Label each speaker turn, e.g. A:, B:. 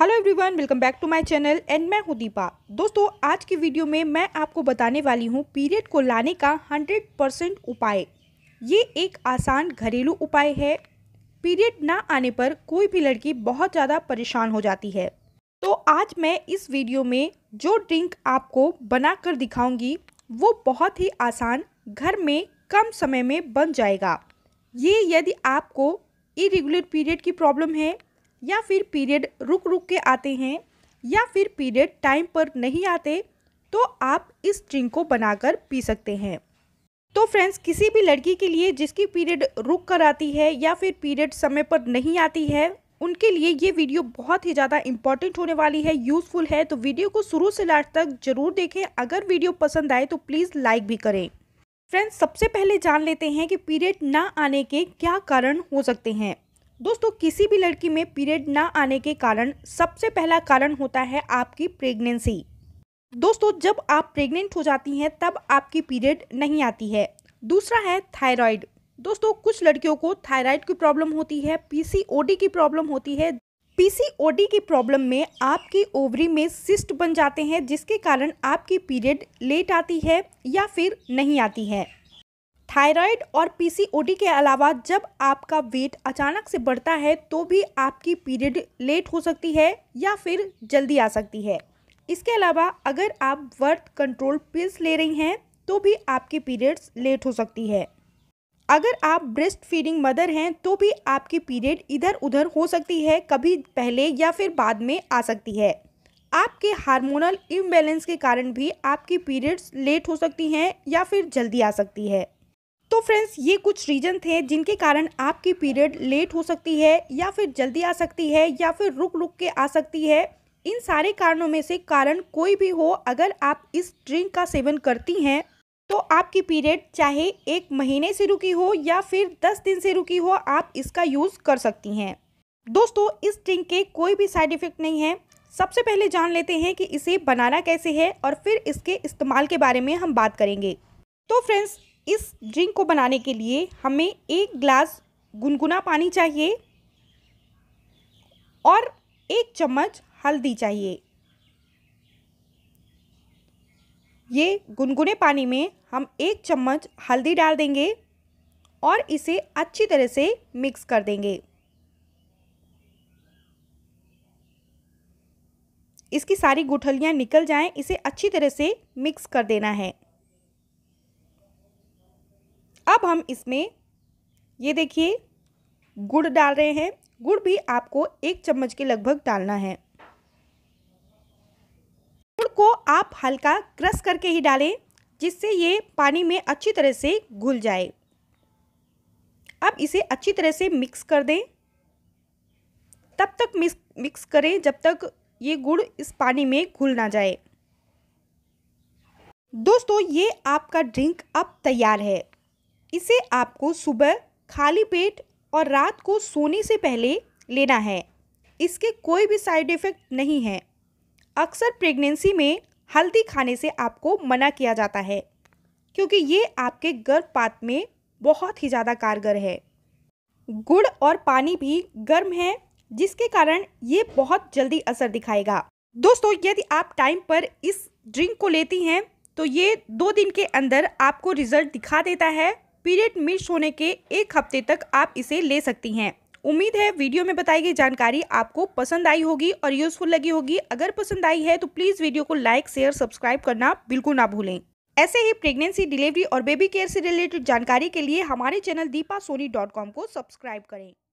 A: hello everyone welcome back to my channel and मैं हूं दीपा दोस्तों आज की वीडियो में मैं आपको बताने वाली हूं पीरियड को लाने का 100 परसेंट उपाय ये एक आसान घरेलू उपाय है पीरियड ना आने पर कोई भी लड़की बहुत ज़्यादा परेशान हो जाती है तो आज मैं इस वीडियो में जो ड्रिंक आपको बना कर वो बहुत ही आसान घर में कम समय में बन जाएगा ये यदि आपको इरेगुलर पीरियड की प्रॉब्लम है या फिर पीरियड रुक रुक के आते हैं या फिर पीरियड टाइम पर नहीं आते तो आप इस ड्रिंक को बनाकर पी सकते हैं तो फ्रेंड्स किसी भी लड़की के लिए जिसकी पीरियड रुक कर आती है या फिर पीरियड समय पर नहीं आती है उनके लिए ये वीडियो बहुत ही ज़्यादा इंपॉर्टेंट होने वाली है यूज़फुल है तो वीडियो को शुरू से लास्ट तक जरूर देखें अगर वीडियो पसंद आए तो प्लीज़ लाइक भी करें फ्रेंड्स सबसे पहले जान लेते हैं कि पीरियड ना आने के क्या कारण हो सकते हैं दोस्तों किसी भी लड़की में पीरियड ना आने के कारण सबसे पहला कारण होता है आपकी प्रेगनेंसी दोस्तों जब आप प्रेग्नेंट हो जाती हैं तब आपकी पीरियड नहीं आती है दूसरा है थायराइड दोस्तों कुछ लड़कियों को थायराइड की प्रॉब्लम होती है पीसीओडी की प्रॉब्लम होती है पीसीओडी की प्रॉब्लम में आपकी ओवरी में सिस्ट बन जाते हैं जिसके कारण आपकी पीरियड लेट आती है या फिर नहीं आती है थायराइड और पीसीओडी के अलावा जब आपका वेट अचानक से बढ़ता है तो भी आपकी पीरियड लेट हो सकती है या फिर जल्दी आ सकती है इसके अलावा अगर आप वर्थ कंट्रोल पिल्स ले रही हैं तो भी आपकी पीरियड्स लेट हो सकती है अगर आप ब्रेस्ट फीडिंग मदर हैं तो भी आपकी पीरियड इधर उधर हो सकती है कभी पहले या फिर बाद में आ सकती है आपके हार्मोनल इम्बेलेंस के कारण भी आपकी पीरियड्स लेट हो सकती हैं या फिर जल्दी आ सकती है तो फ्रेंड्स ये कुछ रीजन थे जिनके कारण आपकी पीरियड लेट हो सकती है या फिर जल्दी आ सकती है या फिर रुक रुक के आ सकती है इन सारे कारणों में से कारण कोई भी हो अगर आप इस ड्रिंक का सेवन करती हैं तो आपकी पीरियड चाहे एक महीने से रुकी हो या फिर दस दिन से रुकी हो आप इसका यूज़ कर सकती हैं दोस्तों इस ड्रिंक के कोई भी साइड इफ़ेक्ट नहीं है सबसे पहले जान लेते हैं कि इसे बनाना कैसे है और फिर इसके इस्तेमाल के बारे में हम बात करेंगे तो फ्रेंड्स इस ड्रिंक को बनाने के लिए हमें एक ग्लास गुनगुना पानी चाहिए और एक चम्मच हल्दी चाहिए ये गुनगुने पानी में हम एक चम्मच हल्दी डाल देंगे और इसे अच्छी तरह से मिक्स कर देंगे इसकी सारी गुठलियाँ निकल जाएं इसे अच्छी तरह से मिक्स कर देना है अब हम इसमें ये देखिए गुड़ डाल रहे हैं गुड़ भी आपको एक चम्मच के लगभग डालना है गुड़ को आप हल्का क्रश करके ही डालें जिससे ये पानी में अच्छी तरह से घुल जाए अब इसे अच्छी तरह से मिक्स कर दें तब तक मिक्स मिक्स करें जब तक ये गुड़ इस पानी में घुल ना जाए दोस्तों ये आपका ड्रिंक अब तैयार है इसे आपको सुबह खाली पेट और रात को सोने से पहले लेना है इसके कोई भी साइड इफ़ेक्ट नहीं है अक्सर प्रेगनेंसी में हल्दी खाने से आपको मना किया जाता है क्योंकि ये आपके गर्भपात में बहुत ही ज़्यादा कारगर है गुड़ और पानी भी गर्म है जिसके कारण ये बहुत जल्दी असर दिखाएगा दोस्तों यदि आप टाइम पर इस ड्रिंक को लेती हैं तो ये दो दिन के अंदर आपको रिजल्ट दिखा देता है पीरियड मिस होने के एक हफ्ते तक आप इसे ले सकती हैं उम्मीद है वीडियो में बताई गई जानकारी आपको पसंद आई होगी और यूज़फुल लगी होगी अगर पसंद आई है तो प्लीज़ वीडियो को लाइक शेयर सब्सक्राइब करना बिल्कुल ना भूलें ऐसे ही प्रेगनेंसी डिलीवरी और बेबी केयर से रिलेटेड जानकारी के लिए हमारे channel Deepa Soni dot com को सब्सक्राइब करें